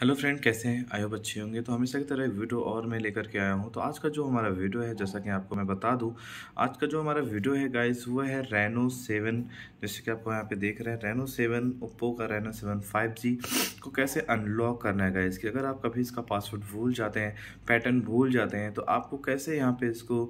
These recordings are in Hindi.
हेलो फ्रेंड कैसे हैं होप अच्छे होंगे तो हमेशा की तरह वीडियो और मैं लेकर के आया हूं तो आज का जो हमारा वीडियो है जैसा कि आपको मैं बता दूं आज का जो हमारा वीडियो है गाइस वो है रेनो सेवन जैसे कि आपको यहां पे देख रहे हैं रेनो सेवन ओप्पो का रेनो सेवन फाइव जी को कैसे अनलॉक करना है गाइस कि अगर आप कभी इसका पासवर्ड भूल जाते हैं पैटर्न भूल जाते हैं तो आपको कैसे यहाँ पर इसको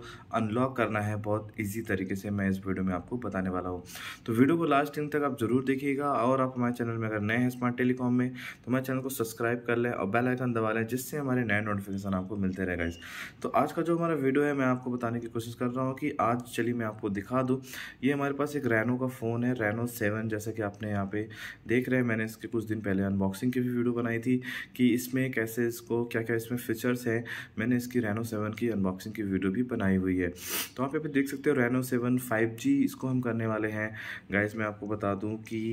अनलॉक करना है बहुत ईजी तरीके से मैं इस वीडियो में आपको बताने वाला हूँ तो वीडियो को लास्ट टाइम तक आप ज़रूर देखिएगा और आप हमारे चैनल में अगर नए हैं स्मार्ट टेलीकॉम में तो हमारे चैनल को सब्सक्राइब सब्सक्राइब कर लें और बेल आइकन दबा लें जिससे हमारे नए नोटिफिकेशन आपको मिलते रहे गाइज तो आज का जो हमारा वीडियो है मैं आपको बताने की कोशिश कर रहा हूँ कि आज चलिए मैं आपको दिखा दूँ ये हमारे पास एक रैनो का फ़ोन है रैनो सेवन जैसा कि आपने यहाँ पे देख रहे हैं मैंने इसके कुछ दिन पहले अनबॉक्सिंग की भी वीडियो बनाई थी कि इसमें कैसे इसको क्या क्या इसमें फ़ीचर्स हैं मैंने इसकी रैनो सेवन की अनबॉक्सिंग की वीडियो भी बनाई हुई है तो आप यहाँ देख सकते हो रैनो सेवन फाइव इसको हम करने वाले हैं गाइज मैं आपको बता दूँ कि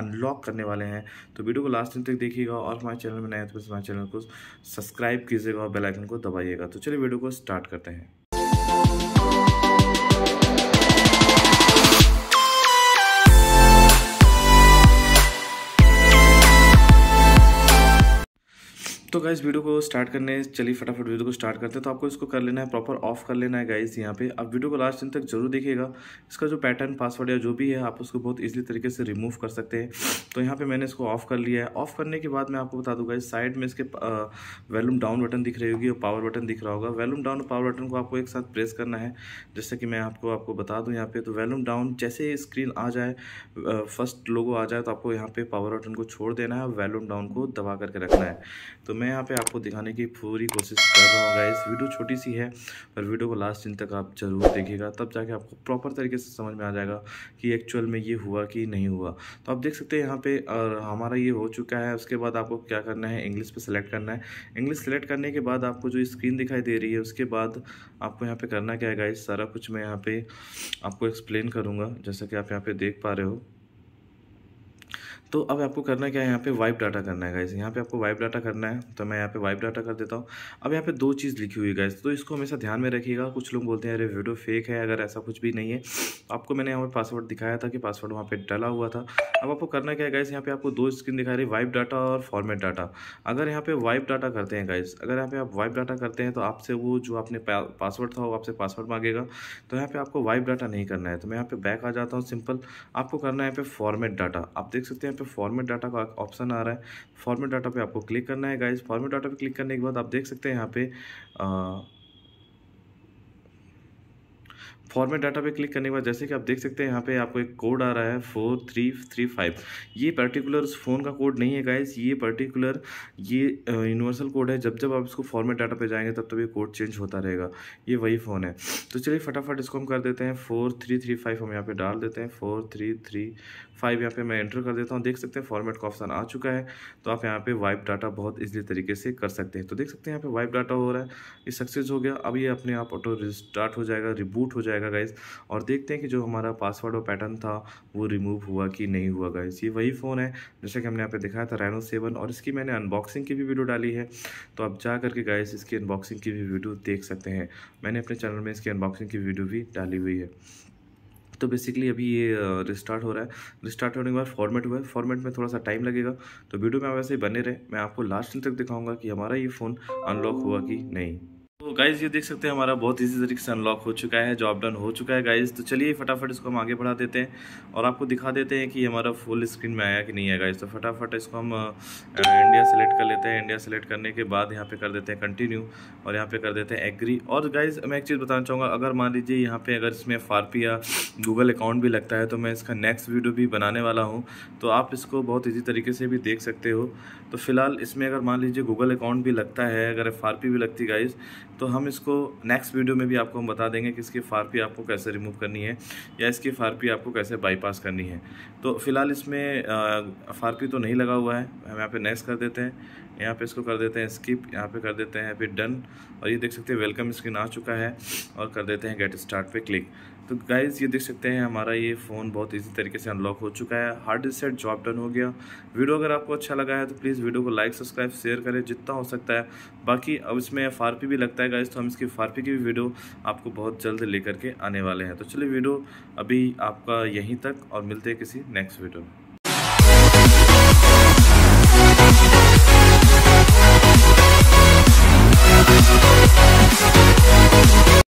अनलॉक करने वाले हैं तो वीडियो को लास्ट दिन तक देखिएगा और आप हमारे चैनल में नए तो हमारे चैनल को सब्सक्राइब कीजिएगा और बेलाइकन को दबाइएगा तो चलिए वीडियो को स्टार्ट करते हैं तो गाइज वीडियो को स्टार्ट करने चलिए फटाफट वीडियो को स्टार्ट करते हैं तो आपको इसको कर लेना है प्रॉपर ऑफ कर लेना है गाइज यहाँ पे आप वीडियो को लास्ट दिन तक जरूर देखिएगा इसका जो पैटर्न पासवर्ड या जो भी है आप उसको बहुत ईजी तरीके से रिमूव कर सकते हैं तो यहाँ पे मैंने इसको ऑफ कर लिया है ऑफ करने के बाद मैं आपको बता दूँगा इस साइड में इसके वैल्यूम डाउन बटन दिख रही होगी और पावर बटन दिख रहा होगा वैल्यूम डाउन और पावर बटन को आपको एक साथ प्रेस करना है जैसे कि मैं आपको आपको बता दूँ यहाँ पे तो वैल्यूम डाउन जैसे स्क्रीन आ जाए फर्स्ट लोगो आ जाए तो आपको यहाँ पे पावर बटन को छोड़ देना है और वैल्यूम डाउन को दबा करके रखना है तो मैं मैं यहाँ पे आपको दिखाने की पूरी कोशिश कर रहा हूँ गाइस वीडियो छोटी सी है पर वीडियो को लास्ट दिन तक आप ज़रूर देखिएगा तब जाके आपको प्रॉपर तरीके से समझ में आ जाएगा कि एक्चुअल में ये हुआ कि नहीं हुआ तो आप देख सकते हैं यहाँ पे और हमारा ये हो चुका है उसके बाद आपको क्या करना है इंग्लिश पर सेलेक्ट करना है इंग्लिश सेलेक्ट करने के बाद आपको जो स्क्रीन दिखाई दे रही है उसके बाद आपको यहाँ पर करना क्या है गाइस सारा कुछ मैं यहाँ पर आपको एक्सप्लेन करूँगा जैसा कि आप यहाँ पर देख पा रहे हो तो अब आपको करना क्या है यहाँ पे वाइप डाटा करना है गाइस यहाँ पे आपको वाइप डाटा करना है तो मैं यहाँ पे वाइप डाटा कर देता हूँ अब यहाँ पे दो चीज़ लिखी हुई गाइस तो इसको हमेशा ध्यान में रखिएगा कुछ लोग बोलते हैं अरे वीडियो फेक है अगर ऐसा कुछ भी नहीं है आपको मैंने यहाँ पर पासवर्ड दिखाया था कि पासवर्ड वहाँ पर डला हुआ था अब आपको करना क्या है गाइस यहाँ पे आपको दो स्क्रीन दिखा रही है वाइप डाटा और फॉर्मेट डाटा अगर यहाँ पे वाइप डाटा करते हैं गाइस अगर यहाँ पे आप वाइप डाटा करते हैं तो आपसे वो जो आपने पासवर्ड था वो आपसे पासवर्ड मांगेगा तो यहाँ पे आपको वाइप डाटा नहीं करना है तो मैं यहाँ पे बैक आ जाता हूँ सिंपल आपको करना है यहाँ पे फॉर्मेट डाटा आप देख सकते हैं यहाँ पे फॉर्मेट डाटा का ऑप्शन आ रहा है फॉर्मेट डाटा पे आपको क्लिक करना है गाइज फॉर्मेट डाटा पे क्लिक करने के बाद आप देख सकते हैं यहाँ पे आ, फॉर्मेट डाटा पे क्लिक करने के बाद जैसे कि आप देख सकते हैं यहाँ पे आपको एक कोड आ रहा है फोर थ्री थ्री फाइव ये पर्टिकुलर फ़ोन का कोड नहीं है गाइस ये पर्टिकुलर ये यूनिवर्सल कोड है जब जब आप इसको फॉर्मेट डाटा पे जाएंगे तब तब ये कोड चेंज होता रहेगा ये वही फ़ोन है तो चलिए फटाफट इसको हम कर देते हैं फोर थ्री थ्री फाइव हम यहाँ पर डाल देते हैं फोर थ्री थ्री फाइव यहाँ पर मैं एंटर कर देता हूँ देख सकते हैं फॉर्मेट का ऑप्शन आ चुका है तो आप यहाँ पर वाइप डाटा बहुत ईजी तरीके से कर सकते हैं तो देख सकते हैं यहाँ पर वाइप डाटा हो रहा है ये सक्सेस हो गया अब ये अपने आप ऑटो रिस्टार्ट हो जाएगा रिबूट हो जाएगा गाइज़ और देखते हैं कि जो हमारा पासवर्ड और पैटर्न था वो रिमूव हुआ कि नहीं हुआ गाइज़ ये वही फ़ोन है जैसा कि हमने यहाँ पे दिखाया था रैनो सेवन और इसकी मैंने अनबॉक्सिंग की भी वीडियो डाली है तो आप जा करके गाइज़ इसकी अनबॉक्सिंग की भी वीडियो देख सकते हैं मैंने अपने चैनल में इसकी अनबॉक्सिंग की वीडियो भी डाली हुई है तो बेसिकली अभी ये रिस्टार्ट हो रहा है रिस्टार्ट होने के बाद फॉर्मेट हुआ है फॉर्मेट में थोड़ा सा टाइम लगेगा तो वीडियो में वैसे ही बने रहे मैं आपको लास्ट तक दिखाऊंगा कि हमारा ये फ़ोन अनलॉक हुआ कि नहीं गाइज ये देख सकते हैं हमारा बहुत इजी तरीके से अनलॉक हो चुका है जॉब डन हो चुका है गाइज तो चलिए फटाफट इसको हम आगे बढ़ा देते हैं और आपको दिखा देते हैं कि हमारा फुल स्क्रीन में आया कि नहीं है गाइज तो फटाफट इसको हम इंडिया सेलेक्ट कर लेते हैं इंडिया सेलेक्ट करने के बाद यहाँ पे कर देते हैं कंटिन्यू और यहाँ पे कर देते हैं एग्री और गाइज मैं एक चीज़ बताना चाहूँगा अगर मान लीजिए यहाँ पे अगर इसमें फारपी या गूगल अकाउंट भी लगता है तो मैं इसका नेक्स्ट वीडियो भी बनाने वाला हूँ तो आप इसको बहुत ईजी तरीके से भी देख सकते हो तो फिलहाल इसमें अगर मान लीजिए गूगल अकाउंट भी लगता है अगर एफ भी लगती गाइज तो तो हम इसको नेक्स्ट वीडियो में भी आपको हम बता देंगे कि इसकी फारपी आपको कैसे रिमूव करनी है या इसकी फारपी आपको कैसे बाईपास करनी है तो फिलहाल इसमें फारपी तो नहीं लगा हुआ है हम यहाँ पे नेक्स्ट कर देते हैं यहाँ पे इसको कर देते हैं स्किप यहाँ पे कर देते हैं फिर डन और ये देख सकते हैं वेलकम स्क्रीन आ चुका है और कर देते हैं गेट स्टार्ट पे क्लिक तो गाइज़ ये देख सकते हैं हमारा ये फ़ोन बहुत इजी तरीके से अनलॉक हो चुका है हार्ड सेट जॉब डन हो गया वीडियो अगर आपको अच्छा लगा है तो प्लीज़ वीडियो को लाइक सब्सक्राइब शेयर करें जितना हो सकता है बाकी अब इसमें एफ भी लगता है गाइज तो हम इसकी फारपी की भी वीडियो आपको बहुत जल्द लेकर के आने वाले हैं तो चलिए वीडियो अभी आपका यहीं तक और मिलते हैं किसी नेक्स्ट वीडियो में